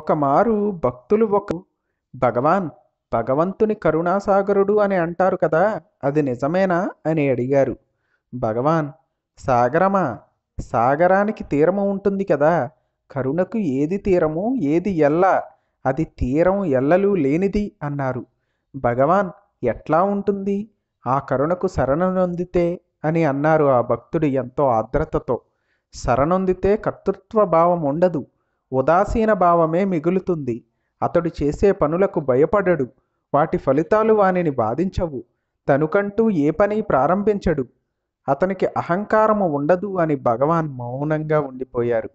ఒకమారు భక్తులు ఒక భగవాన్ భగవంతుని కరుణాసాగరుడు అని అంటారు కదా అది నిజమేనా అని అడిగారు భగవాన్ సాగరమా సాగరానికి తీరము ఉంటుంది కదా కరుణకు ఏది తీరము ఏది ఎల్ల అది తీరం ఎల్లలు లేనిది అన్నారు భగవాన్ ఎట్లా ఉంటుంది ఆ కరుణకు శరణనొందితే అని అన్నారు ఆ భక్తుడు ఎంతో ఆర్ద్రతతో శరణొందితే కర్తృత్వ భావం ఉండదు ఉదాసీన భావమే మిగులుతుంది అతడు చేసే పనులకు భయపడడు వాటి ఫలితాలు వానిని బాధించవు తనుకంటూ ఏ పని ప్రారంభించడు అతనికి అహంకారము ఉండదు అని భగవాన్ మౌనంగా ఉండిపోయారు